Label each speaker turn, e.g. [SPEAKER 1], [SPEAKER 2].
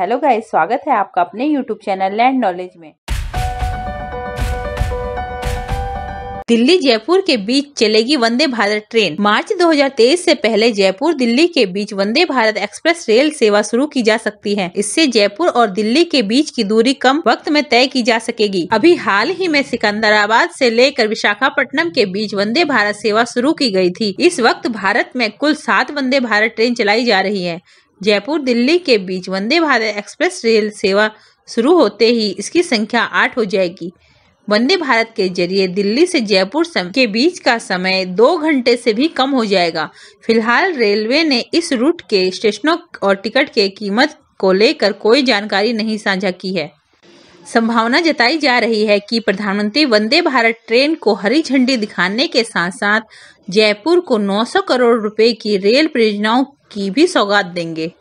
[SPEAKER 1] hello guys स्वागत है आपका अपने यूट्यूब चैनल लैंड नॉलेज में दिल्ली जयपुर के बीच चलेगी वंदे भारत ट्रेन मार्च 2023 से पहले जयपुर दिल्ली के बीच वंदे भारत एक्सप्रेस रेल सेवा शुरू की जा सकती है इससे जयपुर और दिल्ली के बीच की दूरी कम वक्त में तय की जा सकेगी अभी हाल ही में सिकंदराबाद से लेकर विशाखापट्टनम के बीच वंदे भारत सेवा शुरू की गई थी इस वक्त भारत में कुल सात वंदे भारत ट्रेन चलाई जा रही है जयपुर दिल्ली के बीच वंदे भारत एक्सप्रेस रेल सेवा शुरू होते ही इसकी संख्या आठ हो जाएगी वंदे भारत के जरिए दिल्ली से जयपुर के बीच का समय दो घंटे से भी कम हो जाएगा फिलहाल रेलवे ने इस रूट के स्टेशनों और टिकट के कीमत को लेकर कोई जानकारी नहीं साझा की है संभावना जताई जा रही है कि प्रधानमंत्री वंदे भारत ट्रेन को हरी झंडी दिखाने के साथ साथ जयपुर को 900 करोड़ रुपए की रेल परियोजनाओं की भी सौगात देंगे